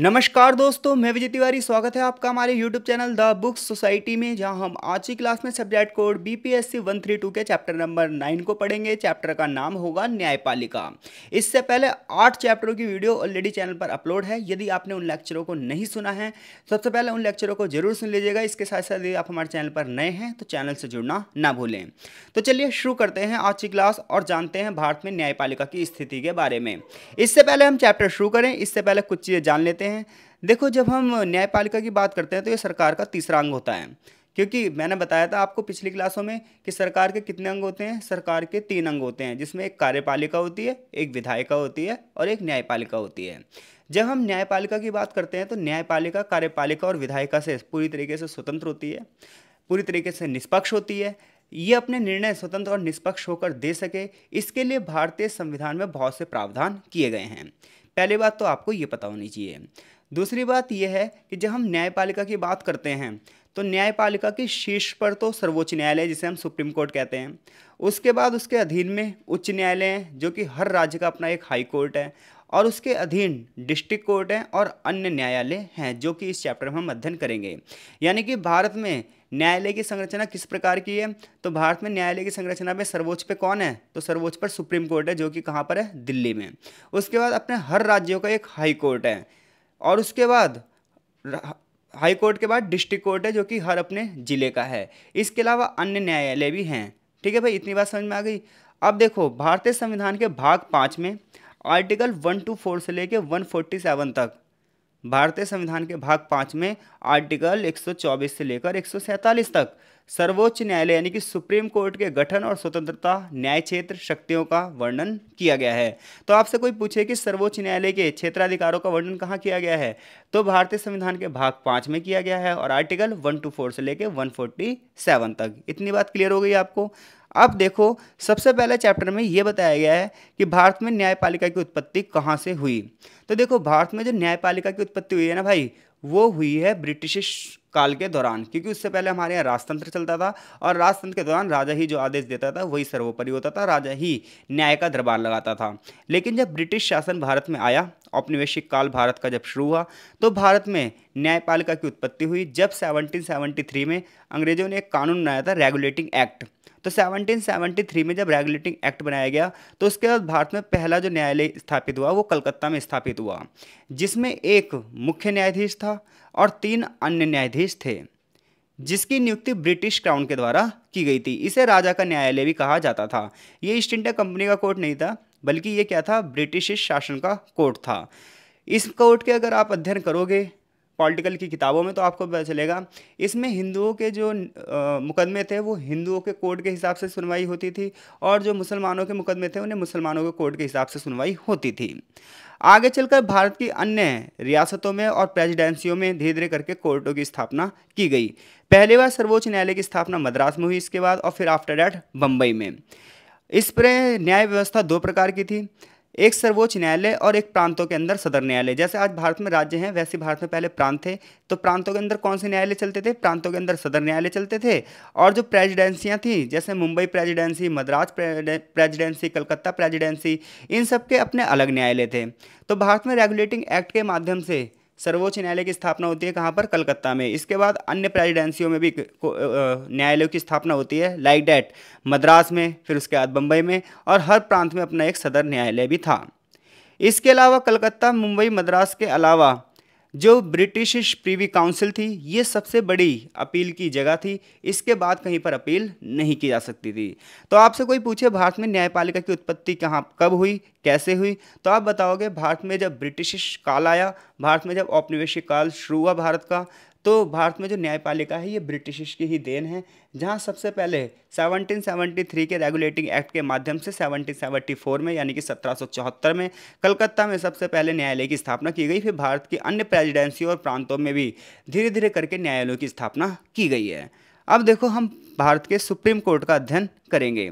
नमस्कार दोस्तों मैं विजय तिवारी स्वागत है आपका हमारे YouTube channel the books society में जहां हम आज की क्लास में subject code B P S C one three two के चैप्टर नंबर नाइन को पढ़ेंगे चैप्टर का नाम होगा न्यायपालिका इससे पहले आठ चैप्टरों की वीडियो ऑलरेडी चैनल पर अपलोड है यदि आपने उन लेक्चरों को नहीं सुना है सबसे पहले उन लेक्चरों को जरूर सुन लीजिएगा इसके साथ साथ यदि आप हमारे चैनल पर नए हैं तो चैनल से जुड़ना ना भूलें तो चलिए शुरू करते हैं आज की क्लास और जानते हैं भारत में न्यायपालिका की स्थिति के बारे में इससे पहले हम चैप्टर शुरू करें इससे पहले कुछ चीज़ें जान लेते कहते हैं देखो जब हम न्यायपालिका की बात करते हैं तो ये सरकार का तीसरा अंग होता है क्योंकि मैंने बताया था आपको पिछली क्लासों में कि सरकार के कितने अंग होते हैं सरकार के तीन अंग होते हैं जिसमें एक कार्यपालिका होती है एक विधायिका होती है और एक न्यायपालिका होती है जब हम न्यायपालिका की बात करते हैं तो न्यायपालिका कार्यपालिका और विधायिका से पूरी तरीके से स्वतंत्र होती है पूरी तरीके से निष्पक्ष होती है ये अपने निर्णय स्वतंत्र और निष्पक्ष होकर दे सके इसके लिए भारतीय संविधान में बहुत से प्रावधान किए गए हैं पहली बात तो आपको ये पता होनी चाहिए दूसरी बात यह है कि जब हम न्यायपालिका की बात करते हैं तो न्यायपालिका के शीर्ष पर तो सर्वोच्च न्यायालय जिसे हम सुप्रीम कोर्ट कहते हैं उसके बाद उसके अधीन में उच्च न्यायालय हैं जो कि हर राज्य का अपना एक हाई कोर्ट है और उसके अधीन डिस्ट्रिक्ट कोर्ट हैं और अन्य न्यायालय हैं जो कि इस चैप्टर में हम अध्ययन करेंगे यानी कि भारत में न्यायालय की संरचना किस प्रकार की है तो भारत में न्यायालय की संरचना में सर्वोच्च पे कौन है तो सर्वोच्च पर सुप्रीम कोर्ट है जो कि कहाँ पर है दिल्ली में उसके बाद अपने हर राज्यों का एक हाई कोर्ट है और उसके बाद हाई कोर्ट के बाद डिस्ट्रिक्ट कोर्ट है जो कि हर अपने ज़िले का है इसके अलावा अन्य न्यायालय भी हैं ठीक है भाई इतनी बात समझ में आ गई अब देखो भारतीय संविधान के भाग पाँच में आर्टिकल वन टू फोर से लेके वन फोर्टी सेवन तक भारतीय संविधान के भाग पाँच में आर्टिकल 124 से लेकर 147 तक सर्वोच्च न्यायालय यानी कि सुप्रीम कोर्ट के गठन और स्वतंत्रता न्याय क्षेत्र शक्तियों का वर्णन किया गया है तो आपसे कोई पूछे कि सर्वोच्च न्यायालय के क्षेत्राधिकारों का वर्णन कहाँ किया गया है तो भारतीय संविधान के भाग पाँच में किया गया है और आर्टिकल वन से लेकर वन तक इतनी बात क्लियर हो गई आपको अब देखो सबसे पहले चैप्टर में ये बताया गया है कि भारत में न्यायपालिका की उत्पत्ति कहाँ से हुई तो देखो भारत में जो न्यायपालिका की उत्पत्ति हुई है ना भाई वो हुई है ब्रिटिश काल के दौरान क्योंकि उससे पहले हमारे यहाँ राजतंत्र चलता था और राजतंत्र के दौरान राजा ही जो आदेश देता था वही सर्वोपरि होता था राजा ही न्याय का दरबार लगाता था लेकिन जब ब्रिटिश शासन भारत में आया औपनिवेशिक काल भारत का जब शुरू हुआ तो भारत में न्यायपालिका की उत्पत्ति हुई जब 1773 में अंग्रेजों ने एक कानून बनाया था रेगुलेटिंग एक्ट तो 1773 में जब रेगुलेटिंग एक्ट बनाया गया तो उसके बाद भारत में पहला जो न्यायालय स्थापित हुआ वो कलकत्ता में स्थापित हुआ जिसमें एक मुख्य न्यायाधीश था और तीन अन्य न्यायाधीश थे जिसकी नियुक्ति ब्रिटिश क्राउन के द्वारा की गई थी इसे राजा का न्यायालय भी कहा जाता था ये ईस्ट इंडिया कंपनी का कोर्ट नहीं था बल्कि ये क्या था ब्रिटिश शासन का कोर्ट था इस कोर्ट के अगर आप अध्ययन करोगे पॉलिटिकल की किताबों में तो आपको पता चलेगा इसमें हिंदुओं के जो मुकदमे थे वो हिंदुओं के कोर्ट के हिसाब से सुनवाई होती थी और जो मुसलमानों के मुकदमे थे उन्हें मुसलमानों के कोर्ट के हिसाब से सुनवाई होती थी आगे चलकर भारत की अन्य रियासतों में और प्रेजिडेंसियों में धीरे धीरे करके कोर्टों की स्थापना की गई पहली बार सर्वोच्च न्यायालय की स्थापना मद्रास में हुई इसके बाद और फिर आफ्टर डैट बम्बई में इस पर न्याय व्यवस्था दो प्रकार की थी एक सर्वोच्च न्यायालय और एक प्रांतों के अंदर सदर न्यायालय जैसे आज भारत में राज्य हैं वैसे भारत में पहले प्रांत थे तो प्रांतों के अंदर कौन से न्यायालय चलते थे प्रांतों के अंदर सदर न्यायालय चलते थे और जो प्रेजिडेंसियाँ थीं जैसे Mumbai presidency Madras presidency Calcutta presidency इन सब के अपने अलग न्यायालय थे तो भारत में रेगुलेटिंग एक्ट के माध्यम से सर्वोच्च न्यायालय की स्थापना होती है कहाँ पर कलकत्ता में इसके बाद अन्य प्रेजिडेंसियों में भी न्यायालयों की स्थापना होती है लाइक डैट मद्रास में फिर उसके बाद बम्बई में और हर प्रांत में अपना एक सदर न्यायालय भी था इसके अलावा कलकत्ता मुंबई मद्रास के अलावा जो ब्रिटिश प्रीवी काउंसिल थी ये सबसे बड़ी अपील की जगह थी इसके बाद कहीं पर अपील नहीं की जा सकती थी तो आपसे कोई पूछे भारत में न्यायपालिका की उत्पत्ति कहाँ कब हुई कैसे हुई तो आप बताओगे भारत में जब ब्रिटिश काल आया भारत में जब औपनिवेशिक काल शुरू हुआ भारत का तो भारत में जो न्यायपालिका है ये ब्रिटिश की ही देन है जहाँ सबसे पहले 1773 के रेगुलेटिंग एक्ट के माध्यम से 1774 में यानी कि 1774 में कलकत्ता में सबसे पहले न्यायालय की स्थापना की गई फिर भारत की अन्य प्रेजिडेंसी और प्रांतों में भी धीरे धीरे करके न्यायालयों की स्थापना की गई है अब देखो हम भारत के सुप्रीम कोर्ट का अध्ययन करेंगे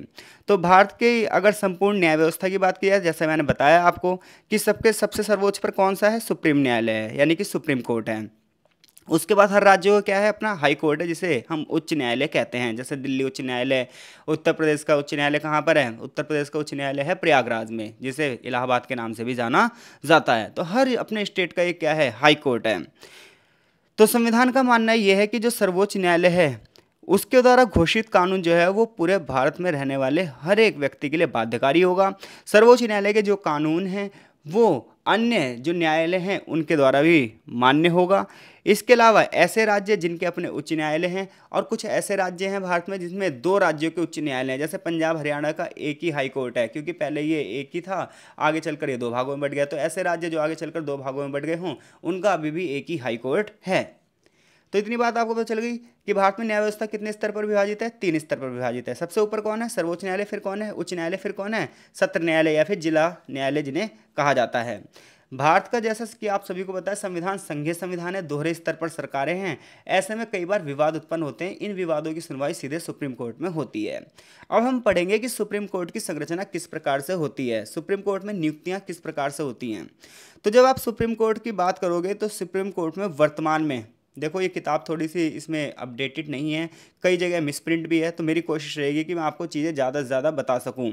तो भारत के अगर संपूर्ण न्याय व्यवस्था की बात की जाए जैसे मैंने बताया आपको कि सबके सबसे सर्वोच्च पर कौन सा है सुप्रीम न्यायालय है यानी कि सुप्रीम कोर्ट है उसके बाद हर राज्य का क्या है अपना हाई कोर्ट है जिसे हम उच्च न्यायालय कहते हैं जैसे दिल्ली उच्च न्यायालय उत्तर प्रदेश का उच्च न्यायालय कहाँ पर है उत्तर प्रदेश का उच्च न्यायालय है प्रयागराज में जिसे इलाहाबाद के नाम से भी जाना जाता है तो हर अपने स्टेट का एक क्या है हाई कोर्ट है तो संविधान का मानना यह है कि जो सर्वोच्च न्यायालय है उसके द्वारा घोषित कानून जो है वो पूरे भारत में रहने वाले हर एक व्यक्ति के लिए बाध्यकारी होगा सर्वोच्च न्यायालय के जो कानून हैं वो अन्य जो न्यायालय हैं उनके द्वारा भी मान्य होगा इसके अलावा ऐसे राज्य जिनके अपने उच्च न्यायालय हैं और कुछ ऐसे राज्य हैं भारत में जिसमें दो राज्यों के उच्च न्यायालय हैं जैसे पंजाब हरियाणा का एक ही हाई कोर्ट है क्योंकि पहले ये एक ही था आगे चलकर ये दो भागों में बढ़ गया तो ऐसे राज्य जो आगे चलकर दो भागों में बढ़ गए हों उनका अभी भी एक ही हाईकोर्ट है तो इतनी बात आपको पता चल गई कि भारत में न्याय व्यवस्था कितने स्तर पर विभाजित है तीन स्तर पर विभाजित है सबसे ऊपर कौन है सर्वोच्च न्यायालय फिर कौन है उच्च न्यायालय फिर कौन है सत्र न्यायालय या फिर जिला न्यायालय जिन्हें कहा जाता है भारत का जैसा कि आप सभी को पता संविधान संघीय संविधान है दोहरे स्तर पर सरकारें हैं ऐसे में कई बार विवाद उत्पन्न होते हैं इन विवादों की सुनवाई सीधे सुप्रीम कोर्ट में होती है अब हम पढ़ेंगे कि सुप्रीम कोर्ट की संरचना किस प्रकार से होती है सुप्रीम कोर्ट में नियुक्तियाँ किस प्रकार से होती हैं तो जब आप सुप्रीम कोर्ट की बात करोगे तो सुप्रीम कोर्ट में वर्तमान में देखो ये किताब थोड़ी सी इसमें अपडेटेड नहीं है कई जगह मिसप्रिंट भी है तो मेरी कोशिश रहेगी कि मैं आपको चीज़ें ज़्यादा से ज़्यादा बता सकूं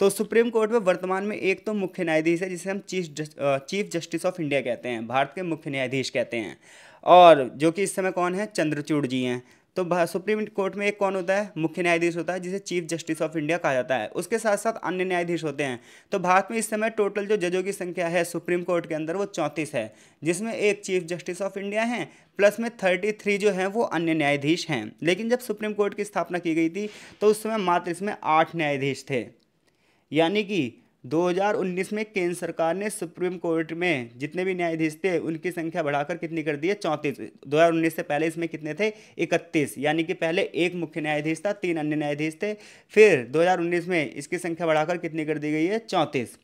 तो सुप्रीम कोर्ट में वर्तमान में एक तो मुख्य न्यायाधीश है जिसे हम chief just, chief justice of India कहते हैं भारत के मुख्य न्यायाधीश कहते हैं और जो कि इस समय कौन है चंद्रचूड़ जी हैं तो सुप्रीम कोर्ट में एक कौन होता है मुख्य न्यायाधीश होता है जिसे चीफ जस्टिस ऑफ इंडिया कहा जाता है उसके साथ साथ अन्य न्यायाधीश होते हैं तो भारत में इस समय टोटल जो जजों की संख्या है सुप्रीम कोर्ट के अंदर वो चौंतीस है जिसमें एक चीफ जस्टिस ऑफ इंडिया हैं प्लस में थर्टी थ्री जो हैं वो अन्य न्यायाधीश हैं लेकिन जब सुप्रीम कोर्ट की स्थापना की गई थी तो उस समय मात्र इसमें आठ न्यायाधीश थे यानी कि 2019 में केंद्र सरकार ने सुप्रीम कोर्ट में जितने भी न्यायाधीश थे उनकी संख्या बढ़ाकर कितनी कर दी है चौंतीस दो से पहले इसमें कितने थे इकतीस यानी कि पहले एक मुख्य न्यायाधीश था तीन अन्य न्यायाधीश थे फिर 2019 में इसकी संख्या बढ़ाकर कितनी कर दी गई है चौंतीस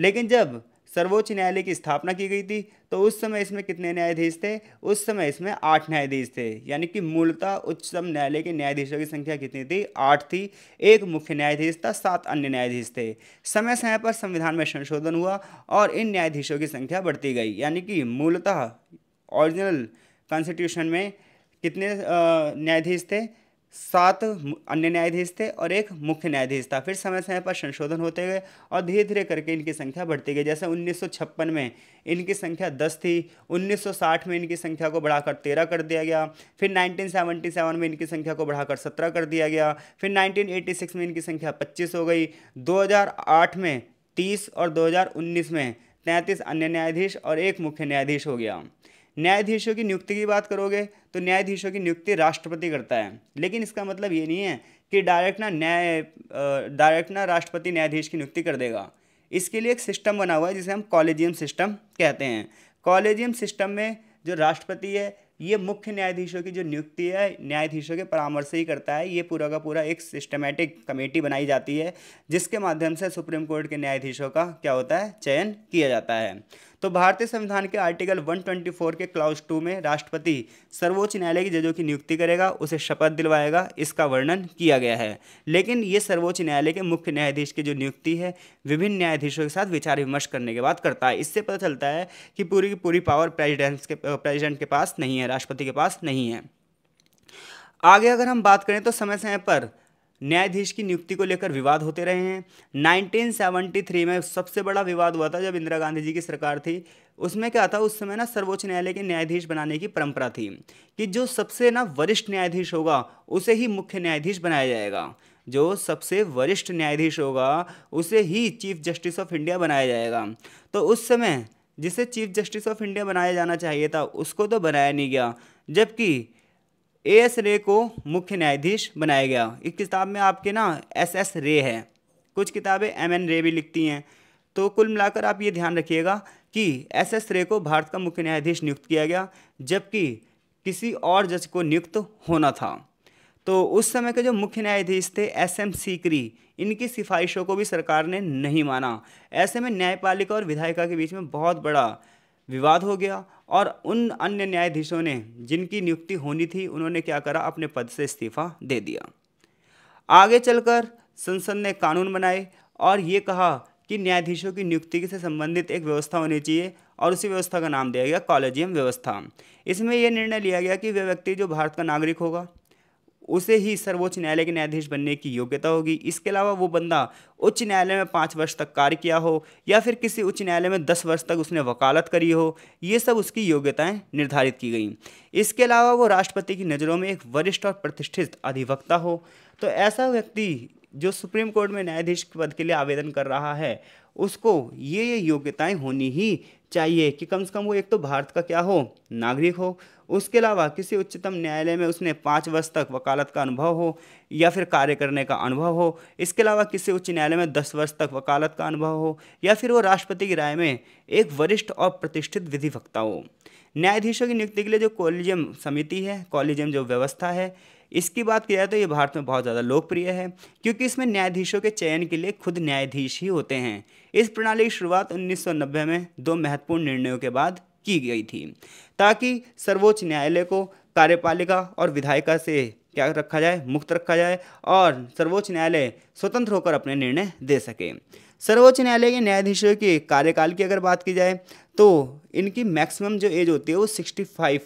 लेकिन जब सर्वोच्च न्यायालय की स्थापना की गई थी तो उस समय इसमें कितने न्यायाधीश थे उस समय इसमें आठ न्यायाधीश थे यानी कि मूलतः उच्चतम न्यायालय के न्यायाधीशों की संख्या कितनी थी आठ थी एक मुख्य न्यायाधीश था सात अन्य न्यायाधीश थे समय समय पर संविधान में संशोधन हुआ और इन न्यायाधीशों की संख्या बढ़ती गई यानी कि मूलतः ओरिजिनल कॉन्स्टिट्यूशन में कितने न्यायाधीश थे सात अन्य न्यायाधीश थे और एक मुख्य न्यायाधीश था फिर समय समय पर संशोधन होते गए और धीरे धीरे करके इनकी संख्या बढ़ती गई जैसे 1956 में इनकी संख्या 10 थी 1960 में इनकी संख्या को बढ़ाकर 13 कर दिया गया फिर 1977 में इनकी संख्या को बढ़ाकर 17 कर दिया गया फिर 1986 में इनकी संख्या 25 हो गई 2008 में 30 और 2019 में तैंतीस अन्य न्यायाधीश और एक मुख्य न्यायाधीश हो गया न्यायाधीशों की नियुक्ति की बात करोगे तो न्यायाधीशों की नियुक्ति राष्ट्रपति करता है लेकिन इसका मतलब ये नहीं है कि डायरेक्ट ना न्याय डायरेक्ट ना राष्ट्रपति न्यायाधीश की नियुक्ति कर देगा इसके लिए एक सिस्टम बना हुआ है जिसे हम कॉलेजियम सिस्टम कहते हैं कॉलेजियम सिस्टम में जो राष्ट्रपति है ये मुख्य न्यायाधीशों की जो नियुक्ति है न्यायाधीशों के परामर्श से ही करता है ये पूरा का पूरा एक सिस्टमेटिक कमेटी बनाई जाती है जिसके माध्यम से सुप्रीम कोर्ट के न्यायाधीशों का क्या होता है चयन किया जाता है तो भारतीय संविधान के आर्टिकल 124 के क्लाउज टू में राष्ट्रपति सर्वोच्च न्यायालय के जजों की नियुक्ति करेगा उसे शपथ दिलवाएगा इसका वर्णन किया गया है लेकिन ये सर्वोच्च न्यायालय के मुख्य न्यायाधीश की जो नियुक्ति है विभिन्न न्यायाधीशों के साथ विचार विमर्श करने के बाद करता है इससे पता चलता है कि पूरी की पूरी पावर प्रेजिडेंट्स के प्रेजिडेंट के पास नहीं है राष्ट्रपति के पास नहीं है आगे अगर हम बात करें तो समय समय पर न्यायाधीश की नियुक्ति को लेकर विवाद होते रहे हैं 1973 में सबसे बड़ा विवाद हुआ था जब इंदिरा गांधी जी की सरकार थी उसमें क्या था उस समय ना सर्वोच्च न्यायालय के न्यायाधीश बनाने की परंपरा थी कि जो सबसे ना वरिष्ठ न्यायाधीश होगा उसे ही मुख्य न्यायाधीश बनाया जाएगा जो सबसे वरिष्ठ न्यायाधीश होगा उसे ही चीफ जस्टिस ऑफ इंडिया बनाया जाएगा तो उस समय जिसे चीफ जस्टिस ऑफ इंडिया बनाया जाना चाहिए था उसको तो बनाया नहीं गया जबकि ए एस रे को मुख्य न्यायाधीश बनाया गया इस किताब में आपके ना एस एस रे है कुछ किताबें एम एन रे भी लिखती हैं तो कुल मिलाकर आप ये ध्यान रखिएगा कि एस एस रे को भारत का मुख्य न्यायाधीश नियुक्त किया गया जबकि किसी और जज को नियुक्त होना था तो उस समय के जो मुख्य न्यायाधीश थे एस एम सीकरी इनकी सिफारिशों को भी सरकार ने नहीं माना ऐसे में न्यायपालिका और विधायिका के बीच में बहुत बड़ा विवाद हो गया और उन अन्य न्यायाधीशों ने जिनकी नियुक्ति होनी थी उन्होंने क्या करा अपने पद से इस्तीफा दे दिया आगे चलकर संसद ने कानून बनाए और ये कहा कि न्यायाधीशों की नियुक्ति से संबंधित एक व्यवस्था होनी चाहिए और उसी व्यवस्था का नाम दिया गया कॉलेजियम व्यवस्था इसमें यह निर्णय लिया गया कि वह व्यक्ति जो भारत का नागरिक होगा उसे ही सर्वोच्च न्यायालय के न्यायाधीश बनने की योग्यता होगी इसके अलावा वो बंदा उच्च न्यायालय में पाँच वर्ष तक कार्य किया हो या फिर किसी उच्च न्यायालय में दस वर्ष तक उसने वकालत करी हो ये सब उसकी योग्यताएं निर्धारित की गई इसके अलावा वो राष्ट्रपति की नज़रों में एक वरिष्ठ और प्रतिष्ठित अधिवक्ता हो तो ऐसा व्यक्ति जो सुप्रीम कोर्ट में न्यायाधीश पद के लिए आवेदन कर रहा है उसको ये ये योग्यताएँ होनी ही चाहिए कि कम से कम वो एक तो भारत का क्या हो नागरिक हो उसके अलावा किसी उच्चतम न्यायालय में उसने पाँच वर्ष तक वकालत का अनुभव हो या फिर कार्य करने का अनुभव हो इसके अलावा किसी उच्च न्यायालय में दस वर्ष तक वकालत का अनुभव हो या फिर वो राष्ट्रपति की राय में एक वरिष्ठ और प्रतिष्ठित विधिवक्ता हो न्यायाधीशों की नियुक्ति के लिए जो कॉलेजियम समिति है कॉलेजियम जो व्यवस्था है इसकी बात की जाए तो ये भारत में बहुत ज़्यादा लोकप्रिय है क्योंकि इसमें न्यायाधीशों के चयन के लिए खुद न्यायाधीश ही होते हैं इस प्रणाली की शुरुआत 1990 में दो महत्वपूर्ण निर्णयों के बाद की गई थी ताकि सर्वोच्च न्यायालय को कार्यपालिका और विधायिका से क्या रखा जाए मुक्त रखा जाए और सर्वोच्च न्यायालय स्वतंत्र होकर अपने निर्णय दे सके सर्वोच्च न्यायालय के न्यायाधीशों के कार्यकाल की अगर बात की जाए तो इनकी मैक्सिमम जो एज होती है वो सिक्सटी फाइव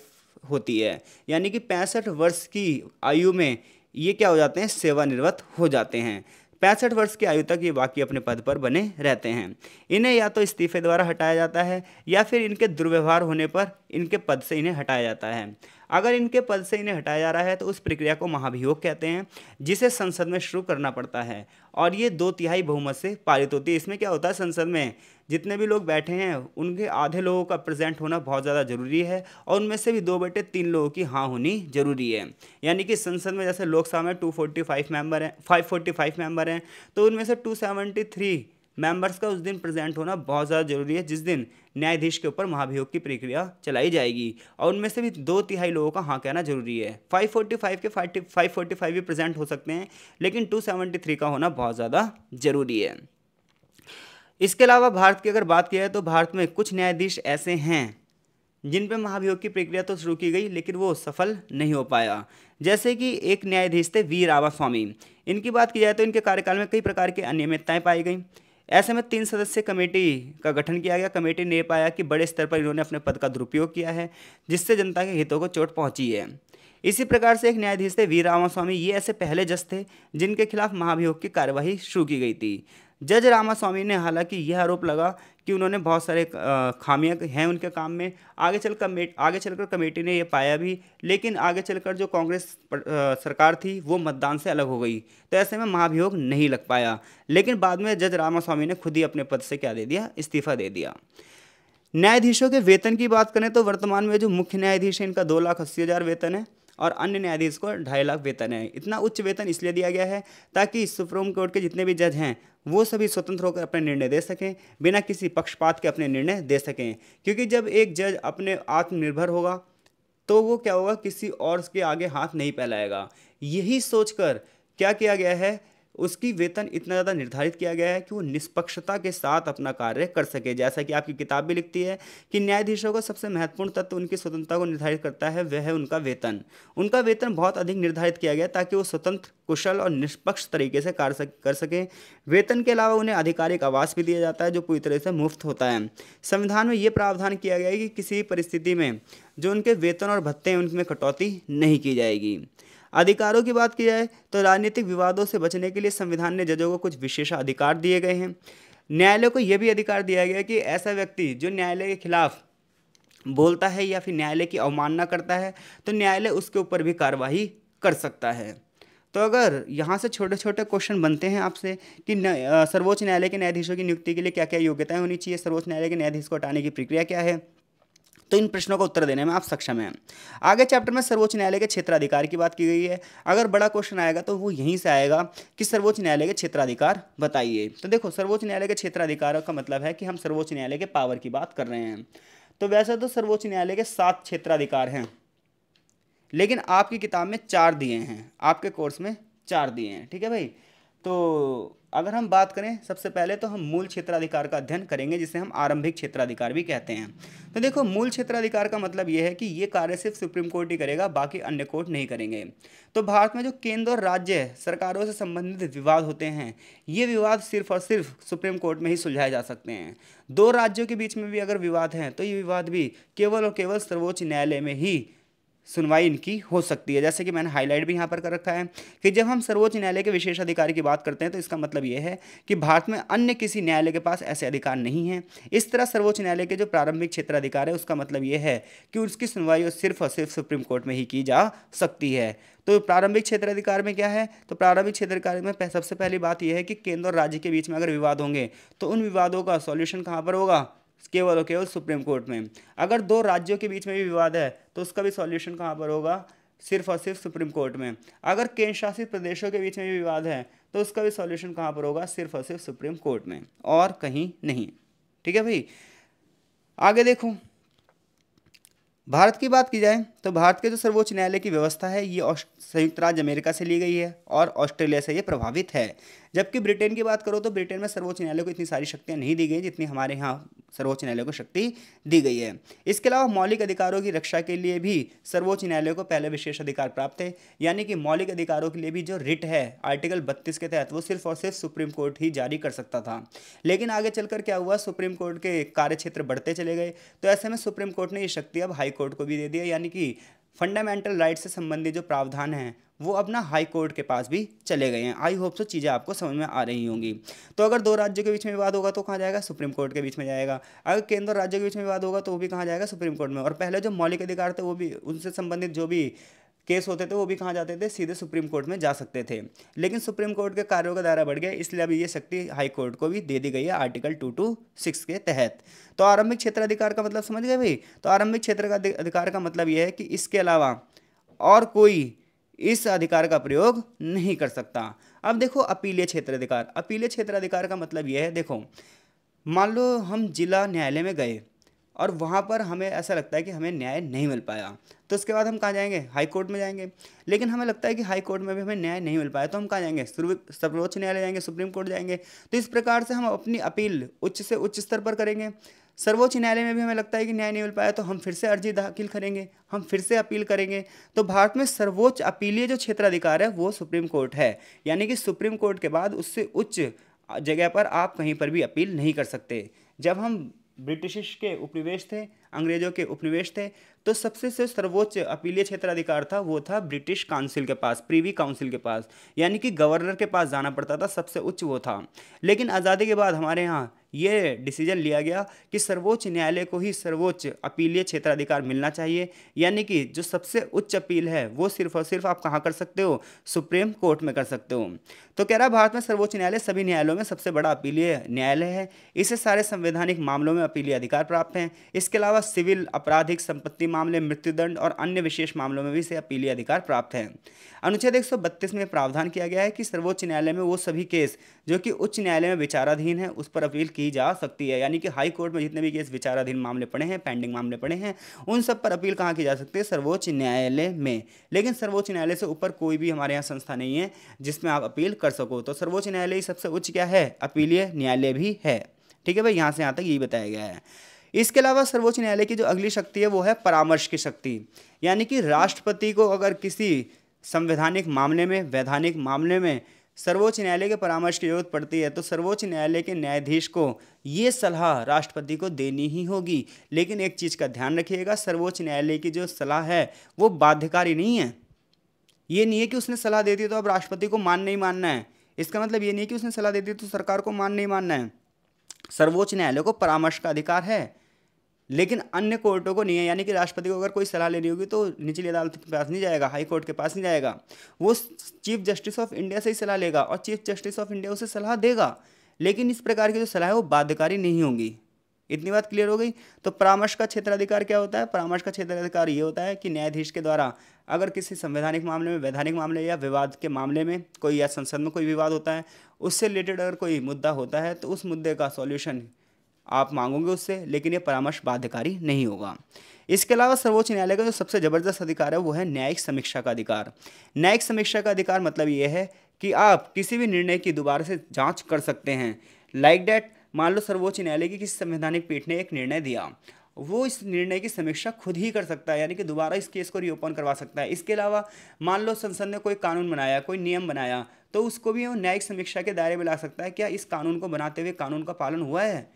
होती है यानी कि पैंसठ वर्ष की आयु में ये क्या हो जाते हैं सेवानिवृत्त हो जाते हैं पैंसठ वर्ष की आयु तक ये बाकी अपने पद पर बने रहते हैं इन्हें या तो इस्तीफे द्वारा हटाया जाता है या फिर इनके दुर्व्यवहार होने पर इनके पद से इन्हें हटाया जाता है अगर इनके पद से इन्हें हटाया जा रहा है तो उस प्रक्रिया को महाभियोग कहते हैं जिसे संसद में शुरू करना पड़ता है और ये दो तिहाई बहुमत से पारित होती है इसमें क्या होता है संसद में जितने भी लोग बैठे हैं उनके आधे लोगों का प्रेजेंट होना बहुत ज़्यादा ज़रूरी है और उनमें से भी दो बटे तीन लोगों की हाँ होनी ज़रूरी है यानी कि संसद में जैसे लोकसभा में टू फोर्टी फाइव मेम्बर हैं फाइव फोर्टी फाइव मेम्बर हैं तो उनमें से टू सेवेंटी थ्री मेंबर्स का उस दिन प्रेजेंट होना बहुत ज़्यादा जरूरी है जिस दिन न्यायाधीश के ऊपर महाभियोग की प्रक्रिया चलाई जाएगी और उनमें से भी दो तिहाई लोगों का हाँ कहना जरूरी है 545 के 545 भी प्रेजेंट हो सकते हैं लेकिन 273 का होना बहुत ज़्यादा जरूरी है इसके अलावा भारत की अगर बात की जाए तो भारत में कुछ न्यायाधीश ऐसे हैं जिन पर महाभियोग की प्रक्रिया तो शुरू की गई लेकिन वो सफल नहीं हो पाया जैसे कि एक न्यायाधीश थे वी रावास्वामी इनकी बात की जाए तो इनके कार्यकाल में कई प्रकार की अनियमितताएं पाई गई ऐसे में तीन सदस्य कमेटी का गठन किया गया कमेटी ने पाया कि बड़े स्तर पर इन्होंने अपने पद का दुरुपयोग किया है जिससे जनता के हितों को चोट पहुंची है इसी प्रकार से एक न्यायाधीश थे वी रामास्वामी ये ऐसे पहले जज थे जिनके खिलाफ महाभियोग की कार्यवाही शुरू की गई थी जज रामास्वामी ने हालांकि यह आरोप लगा कि उन्होंने बहुत सारे खामियां हैं उनके काम में आगे चल कमेट आगे चलकर कमेटी ने यह पाया भी लेकिन आगे चलकर जो कांग्रेस सरकार थी वो मतदान से अलग हो गई तो ऐसे में महाभियोग नहीं लग पाया लेकिन बाद में जज रामास्वामी ने खुद ही अपने पद से क्या दे दिया इस्तीफा दे दिया न्यायाधीशों के वेतन की बात करें तो वर्तमान में जो मुख्य न्यायाधीश है इनका दो लाख अस्सी हज़ार वेतन है और अन्य न्यायाधीश को ढाई लाख वेतन है इतना उच्च वेतन इसलिए दिया गया है ताकि सुप्रीम कोर्ट के जितने भी जज हैं वो सभी स्वतंत्र होकर अपने निर्णय दे सकें बिना किसी पक्षपात के अपने निर्णय दे सकें क्योंकि जब एक जज अपने आत्मनिर्भर होगा तो वो क्या होगा किसी और के आगे हाथ नहीं फैलाएगा यही सोचकर क्या किया गया है उसकी वेतन इतना ज़्यादा निर्धारित किया गया है कि वो निष्पक्षता के साथ अपना कार्य कर सके जैसा कि आपकी किताब भी लिखती है कि न्यायाधीशों का सबसे महत्वपूर्ण तत्व उनकी स्वतंत्रता को निर्धारित करता है वह है उनका वेतन उनका वेतन बहुत अधिक निर्धारित किया गया ताकि वो स्वतंत्र कुशल और निष्पक्ष तरीके से कार्य कर सकें वेतन के अलावा उन्हें आधिकारिक आवास भी दिया जाता है जो पूरी तरह से मुफ्त होता है संविधान में ये प्रावधान किया गया है कि किसी परिस्थिति में जो उनके वेतन और भत्ते हैं उनमें कटौती नहीं की जाएगी अधिकारों की बात की जाए तो राजनीतिक विवादों से बचने के लिए संविधान ने जजों को कुछ विशेष अधिकार दिए गए हैं न्यायालय को यह भी अधिकार दिया गया कि ऐसा व्यक्ति जो न्यायालय के खिलाफ बोलता है या फिर न्यायालय की अवमानना करता है तो न्यायालय उसके ऊपर भी कार्रवाई कर सकता है तो अगर यहाँ से छोटे छोटे क्वेश्चन बनते हैं आपसे कि सर्वोच्च न्यायालय के न्यायाधीशों की नियुक्ति के लिए क्या क्या योग्यताएं होनी चाहिए सर्वोच्च न्यायालय के न्यायाधीश को हटाने की प्रक्रिया क्या है तो इन प्रश्नों का उत्तर देने में आप सक्षम हैं आगे चैप्टर में सर्वोच्च न्यायालय के क्षेत्राधिकार की बात की गई है अगर बड़ा क्वेश्चन आएगा तो वो यहीं से आएगा कि सर्वोच्च न्यायालय के क्षेत्राधिकार बताइए तो देखो सर्वोच्च न्यायालय के क्षेत्राधिकार का मतलब है कि हम सर्वोच्च न्यायालय के पावर की बात कर रहे हैं तो वैसे तो सर्वोच्च न्यायालय के सात क्षेत्राधिकार हैं लेकिन आपकी किताब में चार दिए हैं आपके कोर्स में चार दिए हैं ठीक है भाई तो अगर हम बात करें सबसे पहले तो हम मूल क्षेत्राधिकार का अध्ययन करेंगे जिसे हम आरंभिक क्षेत्राधिकार भी कहते हैं तो देखो मूल क्षेत्राधिकार का मतलब यह है कि ये कार्य सिर्फ सुप्रीम कोर्ट ही करेगा बाकी अन्य कोर्ट नहीं करेंगे तो भारत में जो केंद्र और राज्य सरकारों से संबंधित विवाद होते हैं ये विवाद सिर्फ और सिर्फ सुप्रीम कोर्ट में ही सुलझाए जा सकते हैं दो राज्यों के बीच में भी अगर विवाद हैं तो ये विवाद भी केवल और केवल सर्वोच्च न्यायालय में ही सुनवाई इनकी हो सकती है जैसे कि मैंने हाईलाइट भी यहाँ पर कर रखा है कि जब हम सर्वोच्च न्यायालय के विशेष अधिकार की बात करते हैं तो इसका मतलब यह है कि भारत में अन्य किसी न्यायालय के पास ऐसे अधिकार नहीं हैं इस तरह सर्वोच्च न्यायालय के जो प्रारंभिक क्षेत्राधिकार है उसका मतलब यह है कि उसकी सुनवाई सिर्फ और सिर्फ सुप्रीम कोर्ट में ही की जा सकती है तो प्रारंभिक क्षेत्राधिकार में क्या है तो प्रारंभिक क्षेत्राधिकार में सबसे पहली बात यह है कि केंद्र और राज्य के बीच में अगर विवाद होंगे तो उन विवादों का सॉल्यूशन कहाँ पर होगा केवल और केवल सुप्रीम कोर्ट में अगर दो राज्यों के बीच में भी विवाद है तो उसका भी सॉल्यूशन कहाँ पर होगा सिर्फ और सिर्फ सुप्रीम कोर्ट में अगर केंद्र शासित प्रदेशों के बीच में भी विवाद है तो उसका भी सॉल्यूशन कहाँ पर होगा सिर्फ और सिर्फ सुप्रीम कोर्ट में और कहीं नहीं ठीक है भाई आगे देखो भारत की बात की जाए तो भारत के जो सर्वोच्च न्यायालय की व्यवस्था है ये संयुक्त राज्य अमेरिका से ली गई है और ऑस्ट्रेलिया से ये प्रभावित है जबकि ब्रिटेन की बात करो तो ब्रिटेन में सर्वोच्च न्यायालय को इतनी सारी शक्तियाँ नहीं दी गई जितनी हमारे यहाँ सर्वोच्च न्यायालय को शक्ति दी गई है इसके अलावा मौलिक अधिकारों की रक्षा के लिए भी सर्वोच्च न्यायालय को पहले विशेष अधिकार प्राप्त है यानी कि मौलिक अधिकारों के लिए भी जो रिट है आर्टिकल बत्तीस के तहत वो सिर्फ और सिर्फ सुप्रीम कोर्ट ही जारी कर सकता था लेकिन आगे चलकर क्या हुआ सुप्रीम कोर्ट के कार्यक्षेत्र बढ़ते चले गए तो ऐसे में सुप्रीम कोर्ट ने ये शक्ति अब हाई कोर्ट को भी दे दिया यानी कि फंडामेंटल राइट से संबंधित जो प्रावधान हैं वो अपना हाई कोर्ट के पास भी चले गए हैं आई होप सो चीज़ें आपको समझ में आ रही होंगी तो अगर दो राज्यों के बीच में विवाद होगा तो कहाँ जाएगा सुप्रीम कोर्ट के बीच में जाएगा अगर केंद्र और राज्यों के बीच में विवाद होगा तो वो भी कहाँ जाएगा सुप्रीम कोर्ट में और पहले जो मौलिक अधिकार थे वो भी उनसे संबंधित जो भी केस होते थे वो भी कहाँ जाते थे सीधे सुप्रीम कोर्ट में जा सकते थे लेकिन सुप्रीम कोर्ट के कार्यों का दायरा बढ़ गया इसलिए अभी ये शक्ति हाई कोर्ट को भी दे दी गई है आर्टिकल टू टू सिक्स के तहत तो आरंभिक क्षेत्र अधिकार का मतलब समझ गए भाई तो आरंभिक क्षेत्र का अधिकार का मतलब ये है कि इसके अलावा और कोई इस अधिकार का प्रयोग नहीं कर सकता अब देखो अपीलीय क्षेत्र अधिकार अपीलीय क्षेत्र अधिकार का मतलब यह है देखो मान लो हम जिला न्यायालय में गए और वहाँ पर हमें ऐसा लगता है कि हमें न्याय नहीं मिल पाया तो उसके बाद हम कहाँ जाएंगे हाई कोर्ट में जाएंगे लेकिन हमें लगता है कि हाई कोर्ट में भी हमें न्याय नहीं मिल पाया तो हम कहाँ जाएंगे सर्वोच्च न्यायालय जाएंगे सुप्रीम कोर्ट जाएंगे तो इस प्रकार से हम अपनी अपील उच्च से उच्च स्तर पर करेंगे सर्वोच्च न्यायालय में भी हमें लगता है कि न्याय नहीं मिल पाया तो हम फिर से अर्जी दाखिल करेंगे हम फिर से अपील करेंगे तो भारत में सर्वोच्च अपीलीय जो क्षेत्राधिकार है वो सुप्रीम कोर्ट है यानी कि सुप्रीम कोर्ट के बाद उससे उच्च जगह पर आप कहीं पर भी अपील नहीं कर सकते जब हम ब्रिटिश के उपनिवेश थे अंग्रेजों के उपनिवेश थे तो सबसे से सर्वोच्च अपीलीय क्षेत्राधिकार था वो था ब्रिटिश काउंसिल के पास प्रीवी काउंसिल के पास यानी कि गवर्नर के पास जाना पड़ता था सबसे उच्च वो था लेकिन आज़ादी के बाद हमारे यहाँ ये डिसीजन लिया गया कि सर्वोच्च न्यायालय को ही सर्वोच्च अपीलीय क्षेत्राधिकार मिलना चाहिए यानी कि जो सबसे उच्च अपील है वो सिर्फ और सिर्फ आप कहाँ कर सकते हो सुप्रीम कोर्ट में कर सकते हो तो कह रहा भारत में सर्वोच्च न्यायालय सभी न्यायालयों में सबसे बड़ा अपीलीय न्यायालय है इसे सारे संवैधानिक मामलों में अपीलीय अधिकार प्राप्त हैं इसके अलावा सिविल आपराधिक संपत्ति मामले मृत्युदंड और अन्य विशेष मामलों में भी इसे अपीलीय अधिकार प्राप्त हैं अनुच्छेद एक में प्रावधान किया गया है कि सर्वोच्च न्यायालय में वो सभी केस जो कि उच्च न्यायालय में विचाराधीन है उस पर अपील की जा सकती है यानी कि हाई कोर्ट में जितने भी केस विचाराधीन मामले पड़े हैं पेंडिंग मामले पड़े हैं उन सब पर अपील कहाँ की जा सकती है सर्वोच्च न्यायालय में लेकिन सर्वोच्च न्यायालय से ऊपर कोई भी हमारे यहाँ संस्था नहीं है जिसमें आप अपील कर सको तो सर्वोच्च न्यायालय सबसे उच्च क्या है अपीलीय न्यायालय भी है ठीक है भाई यहाँ से यहाँ तक यही बताया गया है इसके अलावा सर्वोच्च न्यायालय की जो अगली शक्ति है वो है परामर्श की शक्ति यानी कि राष्ट्रपति को अगर किसी संवैधानिक मामले में वैधानिक मामले में सर्वोच्च न्यायालय के परामर्श की जरूरत पड़ती है तो सर्वोच्च न्यायालय के न्यायाधीश को ये सलाह राष्ट्रपति को देनी ही होगी लेकिन एक चीज़ का ध्यान रखिएगा सर्वोच्च न्यायालय की जो सलाह है वो बाध्यकारी नहीं है ये नहीं है कि उसने सलाह दे दी तो अब राष्ट्रपति को मान नहीं मानना है इसका मतलब ये नहीं है कि उसने सलाह दे दी तो सरकार को मान नहीं मानना है सर्वोच्च न्यायालय को परामर्श का अधिकार है लेकिन अन्य कोर्टों को नहीं है यानी कि राष्ट्रपति को अगर कोई सलाह लेनी होगी तो निचली अदालत के पास नहीं जाएगा हाई कोर्ट के पास नहीं जाएगा वो चीफ जस्टिस ऑफ इंडिया से ही सलाह लेगा और चीफ जस्टिस ऑफ इंडिया उसे सलाह देगा लेकिन इस प्रकार की जो सलाह है वो बाध्यकारी नहीं होंगी इतनी बात क्लियर हो गई तो परामर्श का क्षेत्राधिकार क्या होता है परामर्श का क्षेत्राधिकार ये होता है कि न्यायाधीश के द्वारा अगर किसी संवैधानिक मामले में वैधानिक मामले या विवाद के मामले में कोई या संसद में कोई विवाद होता है उससे रिलेटेड अगर कोई मुद्दा होता है तो उस मुद्दे का सॉल्यूशन आप मांगोगे उससे लेकिन ये परामर्श बाध्यकारी नहीं होगा इसके अलावा सर्वोच्च न्यायालय का जो सबसे ज़बरदस्त अधिकार है वो है न्यायिक समीक्षा का अधिकार न्यायिक समीक्षा का अधिकार मतलब ये है कि आप किसी भी निर्णय की दोबारा से जांच कर सकते हैं लाइक like डैट मान लो सर्वोच्च न्यायालय की किसी संवैधानिक पीठ ने एक निर्णय दिया वो इस निर्णय की समीक्षा खुद ही कर सकता है यानी कि दोबारा इस केस को रीओपन करवा सकता है इसके अलावा मान लो संसद ने कोई कानून बनाया कोई नियम बनाया तो उसको भी वो न्यायिक समीक्षा के दायरे में ला सकता है क्या इस कानून को बनाते हुए कानून का पालन हुआ है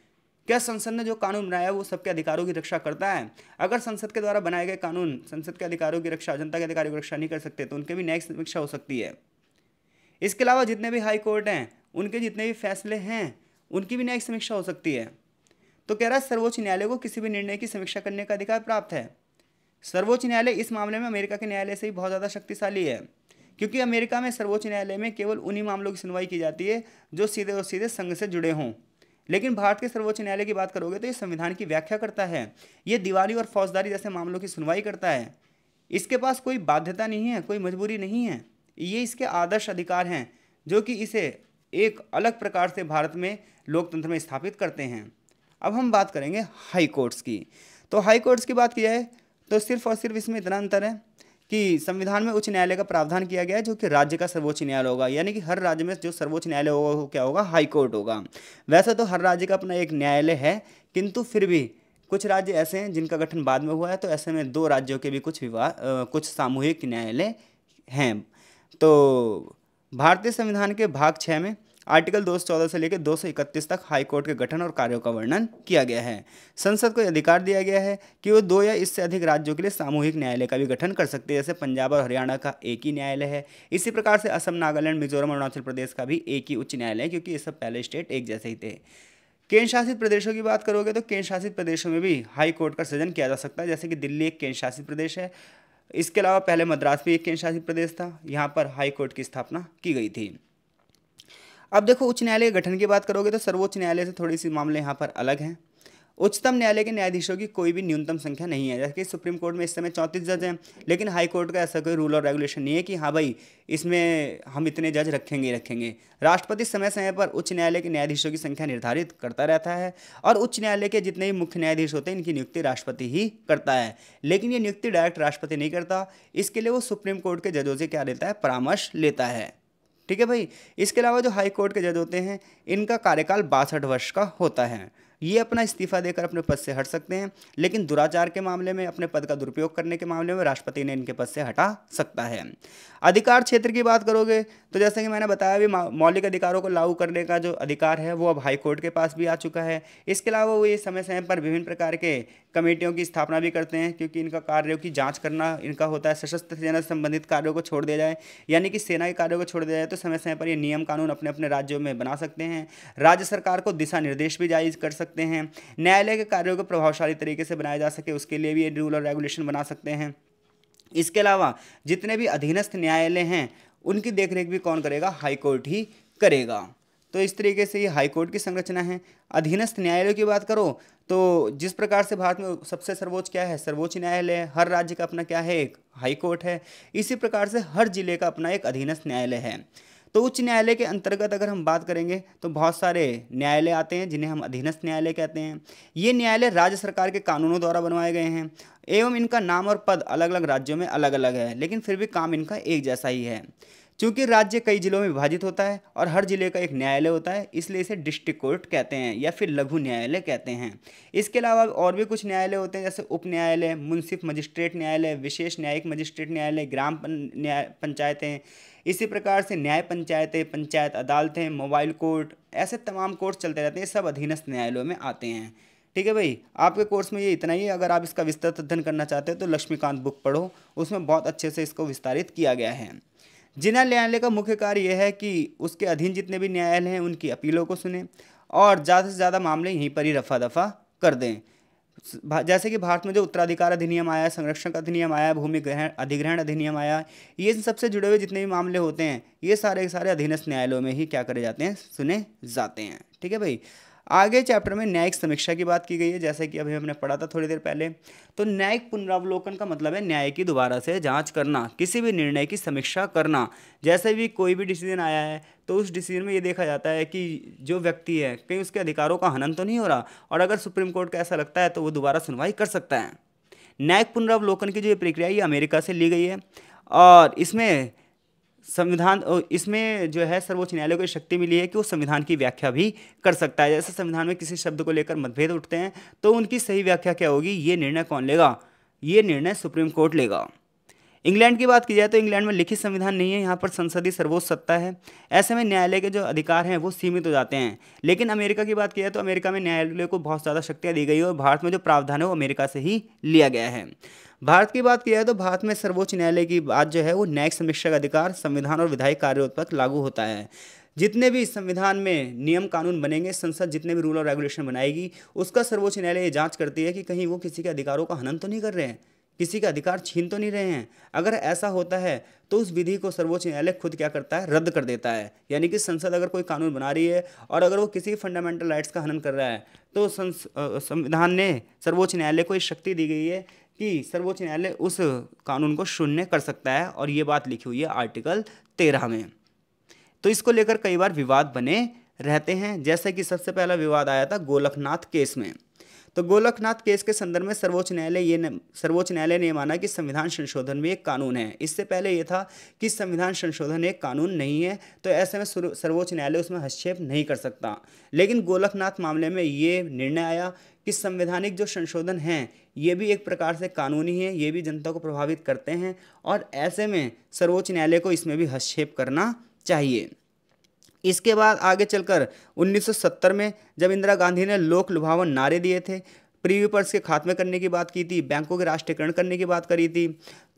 क्या संसद ने जो कानून बनाया वो सबके अधिकारों की रक्षा करता है अगर संसद के द्वारा बनाए गए कानून संसद के अधिकारों की रक्षा जनता के अधिकारों की रक्षा नहीं कर सकते तो उनके भी न्यायिक समीक्षा हो सकती है इसके अलावा जितने भी हाई कोर्ट हैं उनके जितने भी फैसले हैं उनकी भी न्यायिक समीक्षा हो सकती है तो कह रहा है सर्वोच्च न्यायालय को किसी भी निर्णय की समीक्षा करने का अधिकार प्राप्त है सर्वोच्च न्यायालय इस मामले में अमेरिका के न्यायालय से ही बहुत ज़्यादा शक्तिशाली है क्योंकि अमेरिका में सर्वोच्च न्यायालय में केवल उन्हीं मामलों की सुनवाई की जाती है जो सीधे और सीधे संघ से जुड़े हों लेकिन भारत के सर्वोच्च न्यायालय की बात करोगे तो ये संविधान की व्याख्या करता है ये दिवाली और फौजदारी जैसे मामलों की सुनवाई करता है इसके पास कोई बाध्यता नहीं है कोई मजबूरी नहीं है ये इसके आदर्श अधिकार हैं जो कि इसे एक अलग प्रकार से भारत में लोकतंत्र में स्थापित करते हैं अब हम बात करेंगे हाई कोर्ट्स की तो हाई कोर्ट्स की बात की जाए तो सिर्फ और सिर्फ इसमें इतना अंतर है कि संविधान में उच्च न्यायालय का प्रावधान किया गया है जो कि राज्य का सर्वोच्च न्यायालय होगा यानी कि हर राज्य में जो सर्वोच्च न्यायालय होगा वो क्या होगा हाई कोर्ट होगा वैसे तो हर राज्य का अपना एक न्यायालय है किंतु फिर भी कुछ राज्य ऐसे हैं जिनका गठन बाद में हुआ है तो ऐसे में दो राज्यों के भी कुछ विवाद कुछ सामूहिक न्यायालय हैं तो भारतीय संविधान के भाग छः में आर्टिकल 214 से लेकर 231 तक हाईकोर्ट के गठन और कार्यों का वर्णन किया गया है संसद को अधिकार दिया गया है कि वो दो या इससे अधिक राज्यों के लिए सामूहिक न्यायालय का भी गठन कर सकते हैं जैसे पंजाब और हरियाणा का एक ही न्यायालय है इसी प्रकार से असम नागालैंड मिजोरम अरुणाचल प्रदेश का भी एक ही उच्च न्यायालय है क्योंकि ये सब पहले स्टेट एक जैसे ही थे केंद्र शासित प्रदेशों की बात करोगे तो केंद्र शासित प्रदेशों में भी हाई कोर्ट का सृजन किया जा सकता है जैसे कि दिल्ली एक केंद्र शासित प्रदेश है इसके अलावा पहले मद्रास भी एक केंद्र शासित प्रदेश था यहाँ पर हाई कोर्ट की स्थापना की गई थी अब देखो उच्च न्यायालय के गठन की बात करोगे तो सर्वोच्च न्यायालय से थोड़ी सी मामले यहाँ पर अलग हैं उच्चतम न्यायालय के न्यायाधीशों की कोई भी न्यूनतम संख्या नहीं है जैसे कि सुप्रीम कोर्ट में इस समय चौंतीस जज हैं लेकिन हाई कोर्ट का ऐसा कोई रूल और रेगुलेशन नहीं है कि हाँ भाई इसमें हम इतने जज रखेंगे ही रखेंगे राष्ट्रपति समय समय पर उच्च न्यायालय के न्यायाधीशों की संख्या निर्धारित करता रहता है और उच्च न्यायालय के जितने भी मुख्य न्यायाधीश होते हैं इनकी नियुक्ति राष्ट्रपति ही करता है लेकिन ये नियुक्ति डायरेक्ट राष्ट्रपति नहीं करता इसके लिए वो सुप्रीम कोर्ट के जजों से क्या लेता है परामर्श लेता है ठीक है भाई इसके अलावा जो हाई कोर्ट के जज होते हैं इनका कार्यकाल बासठ वर्ष का होता है ये अपना इस्तीफा देकर अपने पद से हट सकते हैं लेकिन दुराचार के मामले में अपने पद का दुरुपयोग करने के मामले में राष्ट्रपति ने इनके पद से हटा सकता है अधिकार क्षेत्र की बात करोगे तो जैसे कि मैंने बताया भी मौलिक अधिकारों को लागू करने का जो अधिकार है वो अब हाईकोर्ट के पास भी आ चुका है इसके अलावा वो ये समय समय पर विभिन्न प्रकार के कमेटियों की स्थापना भी करते हैं क्योंकि इनका कार्यों की जांच करना इनका होता है सशस्त्र सेना से संबंधित कार्यों को छोड़ दिया जाए यानी कि सेना के कार्यों को छोड़ दिया जाए तो समय समय पर ये नियम कानून अपने अपने राज्यों में बना सकते हैं राज्य सरकार को दिशा निर्देश भी जारी कर सकते हैं न्यायालय के कार्यों को प्रभावशाली तरीके से बनाया जा सके उसके लिए भी ये रूल और रेगुलेशन बना सकते हैं इसके अलावा जितने भी अधीनस्थ न्यायालय हैं उनकी देखरेख भी कौन करेगा हाईकोर्ट ही करेगा तो इस तरीके से ये हाईकोर्ट की संरचना है अधीनस्थ न्यायालयों की बात करो तो जिस प्रकार से भारत में सबसे सर्वोच्च क्या है सर्वोच्च न्यायालय हर राज्य का अपना क्या है एक हाई कोर्ट है इसी प्रकार से हर जिले का अपना एक अधीनस्थ न्यायालय है तो उच्च न्यायालय के अंतर्गत अगर हम बात करेंगे तो बहुत सारे न्यायालय आते हैं जिन्हें हम अधीनस्थ न्यायालय कहते हैं ये न्यायालय राज्य सरकार के कानूनों द्वारा बनवाए गए हैं एवं इनका नाम और पद अलग अलग राज्यों में अलग अलग है लेकिन फिर भी काम इनका एक जैसा ही है चूँकि राज्य कई जिलों में विभाजित होता है और हर जिले का एक न्यायालय होता है इसलिए इसे डिस्ट्रिक्ट कोर्ट कहते हैं या फिर लघु न्यायालय कहते हैं इसके अलावा और भी कुछ न्यायालय होते हैं जैसे उप न्यायालय मुंसिफ मजिस्ट्रेट न्यायालय विशेष न्यायिक मजिस्ट्रेट न्यायालय ग्राम न्याय पंचायतें इसी प्रकार से न्याय पंचायतें पंचायत अदालतें मोबाइल कोर्ट ऐसे तमाम कोर्ट चलते रहते हैं सब अधीनस्थ न्यायालयों में आते हैं ठीक है भाई आपके कोर्स में ये इतना ही है अगर आप इसका विस्तृत अध्ययन करना चाहते हैं तो लक्ष्मीकांत बुक पढ़ो उसमें बहुत अच्छे से इसको विस्तारित किया गया है जिला न्यायालय का मुख्य कार्य यह है कि उसके अधीन जितने भी न्यायालय हैं उनकी अपीलों को सुने और ज़्यादा से ज़्यादा मामले यहीं पर ही रफा दफा कर दें जैसे कि भारत में जो उत्तराधिकार अधिनियम आया संरक्षण का अधिनियम आया भूमि ग्रहण अधिग्रहण अधिनियम आया ये इन सबसे जुड़े हुए जितने भी मामले होते हैं ये सारे के सारे अधीनस्थ न्यायालयों में ही क्या करे जाते हैं सुने जाते हैं ठीक है भाई आगे चैप्टर में न्यायिक समीक्षा की बात की गई है जैसे कि अभी हमने पढ़ा था थोड़ी देर पहले तो न्यायिक पुनरावलोकन का मतलब है न्याय की दोबारा से जाँच करना किसी भी निर्णय की समीक्षा करना जैसे भी कोई भी डिसीजन आया है तो उस डिसीजन में ये देखा जाता है कि जो व्यक्ति है कहीं उसके अधिकारों का हनन तो नहीं हो रहा और अगर सुप्रीम कोर्ट का ऐसा लगता है तो वो दोबारा सुनवाई कर सकता है न्यायिक पुनरावलोकन की जो ये प्रक्रिया ये अमेरिका से ली गई है और इसमें संविधान इसमें जो है सर्वोच्च न्यायालय को शक्ति मिली है कि वो संविधान की व्याख्या भी कर सकता है जैसे संविधान में किसी शब्द को लेकर मतभेद उठते हैं तो उनकी सही व्याख्या क्या होगी ये निर्णय कौन लेगा ये निर्णय सुप्रीम कोर्ट लेगा इंग्लैंड की बात की जाए तो इंग्लैंड में लिखित संविधान नहीं है यहाँ पर संसदीय सर्वोच्च सत्ता है ऐसे में न्यायालय के जो अधिकार हैं वो सीमित हो जाते हैं लेकिन अमेरिका की बात की जाए तो अमेरिका में न्यायालय को बहुत ज़्यादा शक्तियाँ दी गई है और भारत में जो प्रावधान है वो अमेरिका से ही लिया गया है भारत की बात की जाए तो भारत में सर्वोच्च न्यायालय की बात जो है वो न्यायिक समीक्षा का अधिकार संविधान और विधायी कार्यों पर लागू होता है जितने भी संविधान में नियम कानून बनेंगे संसद जितने भी रूल और रेगुलेशन बनाएगी उसका सर्वोच्च न्यायालय ये जाँच करती है कि कहीं वो किसी के अधिकारों का हनन तो नहीं कर रहे हैं किसी का अधिकार छीन तो नहीं रहे हैं अगर ऐसा होता है तो उस विधि को सर्वोच्च न्यायालय खुद क्या करता है रद्द कर देता है यानी कि संसद अगर कोई कानून बना रही है और अगर वो किसी फंडामेंटल राइट्स का हनन कर रहा है तो संविधान ने सर्वोच्च न्यायालय को ये शक्ति दी गई है कि सर्वोच्च न्यायालय उस कानून को शून्य कर सकता है और ये बात लिखी हुई है आर्टिकल तेरह में तो इसको लेकर कई बार विवाद बने रहते हैं जैसे कि सबसे पहला विवाद आया था गोलखनाथ केस में तो गोलखनाथ केस के संदर्भ में सर्वोच्च न्यायालय ये सर्वोच्च न्यायालय ने माना कि संविधान संशोधन भी एक कानून है इससे पहले ये था कि संविधान संशोधन एक कानून नहीं है तो ऐसे में सर्वोच्च न्यायालय उसमें हस्तक्षेप नहीं कर सकता लेकिन गोलखनाथ मामले में ये निर्णय आया कि संवैधानिक जो संशोधन हैं ये भी एक प्रकार से कानूनी है ये भी जनता को प्रभावित करते हैं और ऐसे में सर्वोच्च न्यायालय को इसमें भी हस्तक्षेप करना चाहिए इसके बाद आगे चलकर 1970 में जब इंदिरा गांधी ने लोक लुभावन नारे दिए थे प्रीव्यूपर्स के खात्मे करने की बात की थी बैंकों के राष्ट्रीयकरण करने की बात करी थी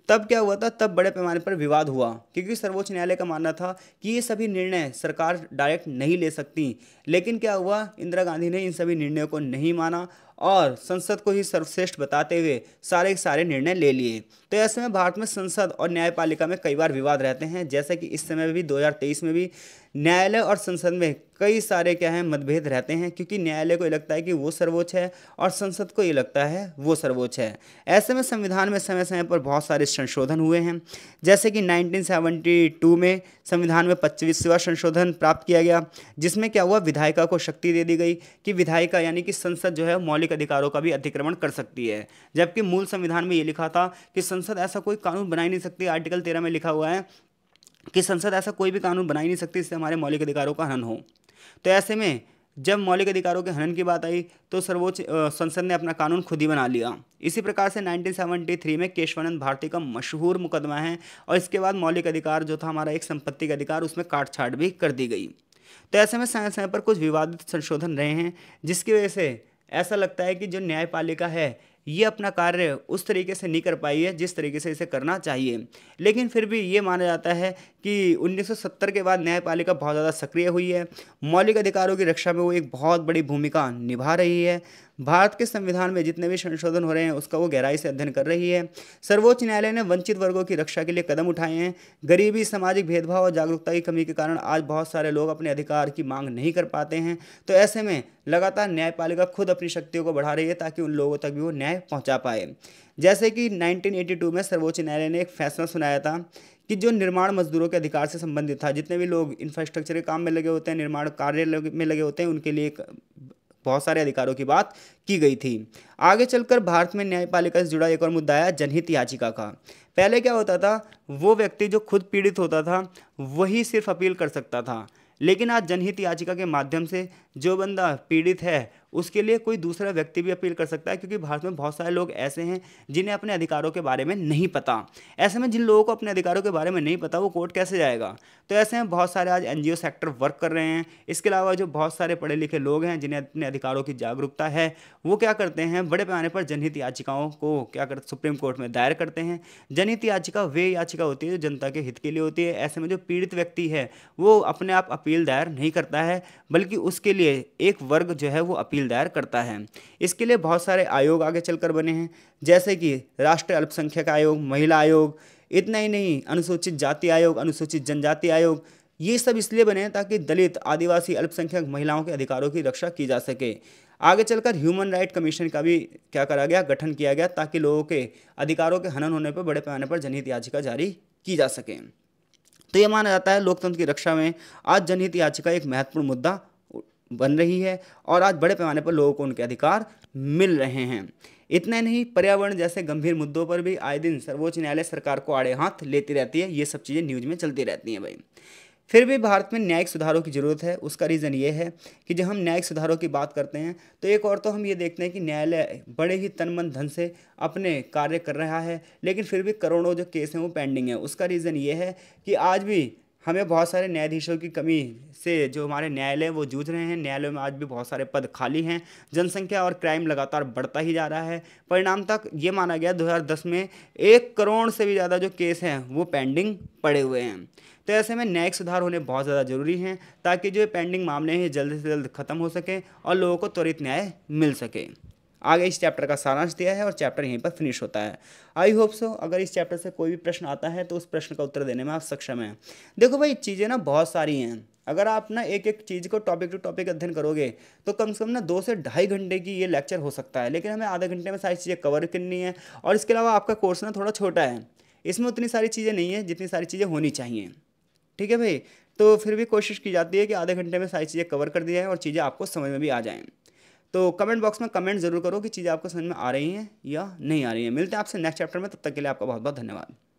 तब क्या हुआ था तब बड़े पैमाने पर विवाद हुआ क्योंकि सर्वोच्च न्यायालय का मानना था कि ये सभी निर्णय सरकार डायरेक्ट नहीं ले सकती लेकिन क्या हुआ इंदिरा गांधी ने इन सभी निर्णयों को नहीं माना और संसद को ही सर्वश्रेष्ठ बताते हुए सारे सारे निर्णय ले लिए तो ऐसे में भारत में संसद और न्यायपालिका में कई बार विवाद रहते हैं जैसे कि इस समय भी 2023 में भी न्यायालय और संसद में कई सारे क्या हैं मतभेद रहते हैं क्योंकि न्यायालय को ये लगता है कि वो सर्वोच्च है और संसद को ये लगता है वो सर्वोच्च है ऐसे में संविधान में समय समय पर बहुत सारे संशोधन हुए हैं जैसे कि 1972 में संविधान में पच्चीसवा संशोधन प्राप्त किया गया जिसमें क्या हुआ विधायिका को शक्ति दे दी गई कि विधायिका यानी कि संसद जो है मौलिक अधिकारों का भी अतिक्रमण कर सकती है जबकि मूल संविधान में ये लिखा था कि संसद ऐसा कोई कानून बना ही नहीं सकती आर्टिकल तेरह में लिखा हुआ है कि संसद ऐसा कोई भी कानून बना ही नहीं सकती इससे हमारे मौलिक अधिकारों का हनन हो तो ऐसे में जब मौलिक अधिकारों के हनन की बात आई तो सर्वोच्च संसद ने अपना कानून खुद ही बना लिया इसी प्रकार से 1973 में केशवानंद भारती का मशहूर मुकदमा है और इसके बाद मौलिक अधिकार जो था हमारा एक संपत्ति का अधिकार उसमें काट छाट भी कर दी गई तो ऐसे में समय समय पर कुछ विवादित संशोधन रहे हैं जिसकी वजह से ऐसा लगता है कि जो न्यायपालिका है ये अपना कार्य उस तरीके से नहीं कर पाई है जिस तरीके से इसे करना चाहिए लेकिन फिर भी ये माना जाता है कि 1970 के बाद न्यायपालिका बहुत ज़्यादा सक्रिय हुई है मौलिक अधिकारों की रक्षा में वो एक बहुत बड़ी भूमिका निभा रही है भारत के संविधान में जितने भी संशोधन हो रहे हैं उसका वो गहराई से अध्ययन कर रही है सर्वोच्च न्यायालय ने वंचित वर्गों की रक्षा के लिए कदम उठाए हैं गरीबी सामाजिक भेदभाव और जागरूकता की कमी के कारण आज बहुत सारे लोग अपने अधिकार की मांग नहीं कर पाते हैं तो ऐसे में लगातार न्यायपालिका खुद अपनी शक्तियों को बढ़ा रही है ताकि उन लोगों तक भी वो न्याय पहुँचा पाए जैसे कि नाइनटीन में सर्वोच्च न्यायालय ने एक फैसला सुनाया था कि जो निर्माण मजदूरों के अधिकार से संबंधित था जितने भी लोग इंफ्रास्ट्रक्चर के काम में लगे होते हैं निर्माण कार्य में लगे होते हैं उनके लिए एक बहुत सारे अधिकारों की बात की गई थी आगे चलकर भारत में न्यायपालिका से जुड़ा एक और मुद्दा आया जनहित याचिका का पहले क्या होता था वो व्यक्ति जो खुद पीड़ित होता था वही सिर्फ अपील कर सकता था लेकिन आज जनहित याचिका के माध्यम से जो बंदा पीड़ित है उसके लिए कोई दूसरा व्यक्ति भी अपील कर सकता है क्योंकि भारत में बहुत सारे लोग ऐसे हैं जिन्हें अपने अधिकारों के बारे में नहीं पता ऐसे में जिन लोगों को अपने अधिकारों के बारे में नहीं पता वो कोर्ट कैसे जाएगा तो ऐसे में बहुत सारे आज एनजीओ सेक्टर वर्क कर रहे हैं इसके अलावा जो बहुत सारे पढ़े लिखे लोग हैं जिन्हें अपने अधिकारों की जागरूकता है वो क्या करते हैं बड़े पैमाने पर जनहित याचिकाओं को क्या कर सुप्रीम कोर्ट में दायर करते हैं जनहित याचिका वे याचिका होती है जो जनता के हित के लिए होती है ऐसे में जो पीड़ित व्यक्ति है वो अपने आप अपील दायर नहीं करता है बल्कि उसके लिए एक वर्ग जो है वो अपील दायर करता है इसके लिए बहुत सारे आयोग आगे चलकर बने हैं जैसे कि राष्ट्रीय अल्पसंख्यक आयोग महिला आयोग इतना ही नहीं अनुसूचित जाति आयोग अनुसूचित जनजाति आयोग ये सब इसलिए बने हैं ताकि दलित आदिवासी अल्पसंख्यक महिलाओं के अधिकारों की रक्षा की जा सके आगे चलकर ह्यूमन राइट कमीशन का भी क्या करा गया गठन किया गया ताकि लोगों के अधिकारों के हनन होने पर बड़े पैमाने पर जनहित याचिका जारी की जा सके तो ये माना जाता है लोकतंत्र की रक्षा में आज जनहित याचिका एक महत्वपूर्ण मुद्दा बन रही है और आज बड़े पैमाने पर लोगों को उनके अधिकार मिल रहे हैं इतना नहीं पर्यावरण जैसे गंभीर मुद्दों पर भी आए दिन सर्वोच्च न्यायालय सरकार को आड़े हाथ लेती रहती है ये सब चीज़ें न्यूज में चलती रहती हैं भाई फिर भी भारत में न्यायिक सुधारों की ज़रूरत है उसका रीज़न ये है कि जब हम न्यायिक सुधारों की बात करते हैं तो एक और तो हम ये देखते हैं कि न्यायालय बड़े ही तन मन धन से अपने कार्य कर रहा है लेकिन फिर भी करोड़ों जो केस हैं वो पेंडिंग है उसका रीज़न ये है कि आज भी हमें बहुत सारे न्यायाधीशों की कमी से जो हमारे न्यायालय वो जूझ रहे हैं न्यायालयों में आज भी बहुत सारे पद खाली हैं जनसंख्या और क्राइम लगातार बढ़ता ही जा रहा है परिणाम तक ये माना गया 2010 में एक करोड़ से भी ज़्यादा जो केस हैं वो पेंडिंग पड़े हुए हैं तो ऐसे में न्यायिक सुधार होने बहुत ज़्यादा ज़रूरी हैं ताकि जो पेंडिंग मामले हैं जल्द से जल्द खत्म हो सकें और लोगों को त्वरित न्याय मिल सके आगे इस चैप्टर का सारांश दिया है और चैप्टर यहीं पर फिनिश होता है आई होप सो अगर इस चैप्टर से कोई भी प्रश्न आता है तो उस प्रश्न का उत्तर देने में आप सक्षम हैं देखो भाई चीज़ें ना बहुत सारी हैं अगर आप ना एक एक चीज़ को टॉपिक टू टॉपिक अध्ययन करोगे तो कम से कम ना दो से ढाई घंटे की ये लेक्चर हो सकता है लेकिन हमें आधे घंटे में सारी चीज़ें कवर करनी है और इसके अलावा आपका कोर्स ना थोड़ा छोटा है इसमें उतनी सारी चीज़ें नहीं है जितनी सारी चीज़ें होनी चाहिए ठीक है भाई तो फिर भी कोशिश की जाती है कि आधे घंटे में सारी चीज़ें कवर कर दी जाए और चीज़ें आपको समझ में भी आ जाएँ तो कमेंट बॉक्स में कमेंट जरूर करो कि चीज़ें आपको समझ में आ रही हैं या नहीं आ रही हैं मिलते हैं आपसे नेक्स्ट चैप्टर में तब तक के लिए आपका बहुत बहुत धन्यवाद